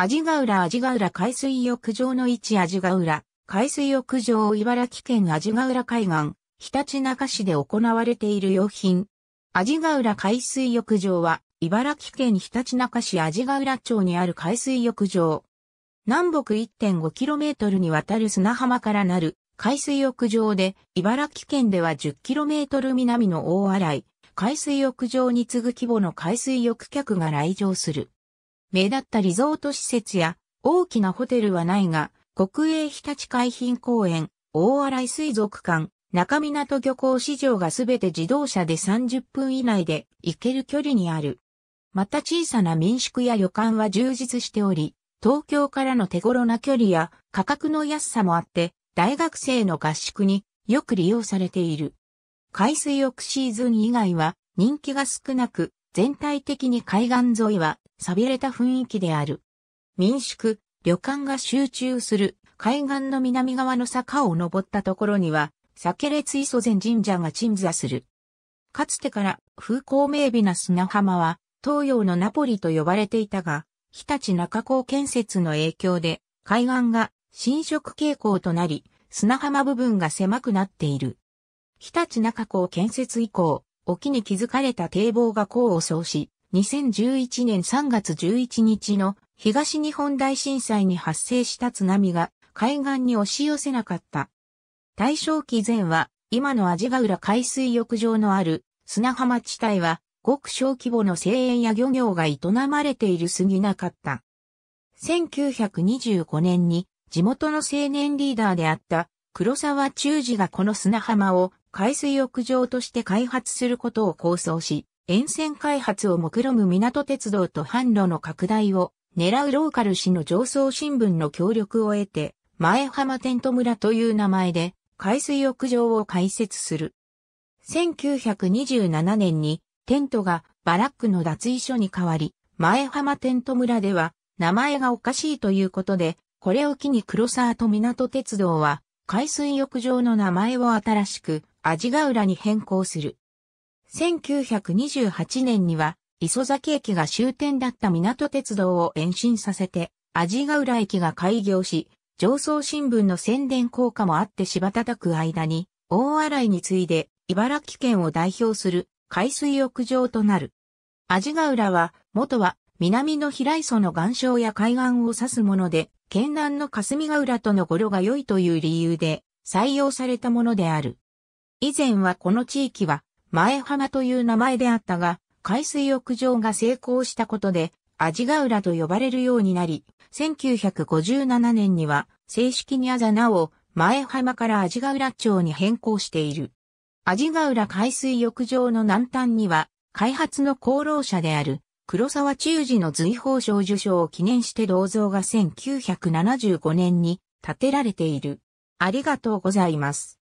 味ヶ浦味ヶ浦海水浴場の位置味ヶ浦海水浴場茨城県味ヶ浦海岸、ひたちなか市で行われている用品。味ヶ浦海水浴場は茨城県ひたちなか市味ヶ浦町にある海水浴場。南北 1.5km にわたる砂浜からなる海水浴場で、茨城県では 10km 南の大洗、海水浴場に次ぐ規模の海水浴客が来場する。目立ったリゾート施設や大きなホテルはないが、国営日立海浜公園、大洗水族館、中港漁港市場がすべて自動車で30分以内で行ける距離にある。また小さな民宿や旅館は充実しており、東京からの手頃な距離や価格の安さもあって、大学生の合宿によく利用されている。海水浴シーズン以外は人気が少なく、全体的に海岸沿いは錆びれた雰囲気である。民宿、旅館が集中する海岸の南側の坂を登ったところには、酒列磯前神社が鎮座する。かつてから風光明媚な砂浜は東洋のナポリと呼ばれていたが、日立中港建設の影響で海岸が侵食傾向となり、砂浜部分が狭くなっている。日立中港建設以降、沖に築かれた堤防が功を奏し、2011年3月11日の東日本大震災に発生した津波が海岸に押し寄せなかった。大正期前は今の味ヶ浦海水浴場のある砂浜地帯はごく小規模の生園や漁業が営まれているすぎなかった。1925年に地元の青年リーダーであった黒沢忠治がこの砂浜を海水浴場として開発することを構想し、沿線開発を目論む港鉄道と販路の拡大を狙うローカル市の上層新聞の協力を得て、前浜テント村という名前で海水浴場を開設する。1927年にテントがバラックの脱衣所に変わり、前浜テント村では名前がおかしいということで、これを機に黒沢と港鉄道は海水浴場の名前を新しく味ヶ浦に変更する。1928年には、磯崎駅が終点だった港鉄道を延伸させて、味ヶ浦駅が開業し、上層新聞の宣伝効果もあって柴叩く間に、大洗に次いで茨城県を代表する海水浴場となる。味ヶ浦は、元は南の平磯の岩礁や海岸を指すもので、県南の霞ヶ浦との語呂が良いという理由で採用されたものである。以前はこの地域は前浜という名前であったが、海水浴場が成功したことで、味ヶ浦と呼ばれるようになり、1957年には正式にあざなを前浜から味ヶ浦町に変更している。味ヶ浦海水浴場の南端には、開発の功労者である黒沢忠治の随宝賞受賞を記念して銅像が1975年に建てられている。ありがとうございます。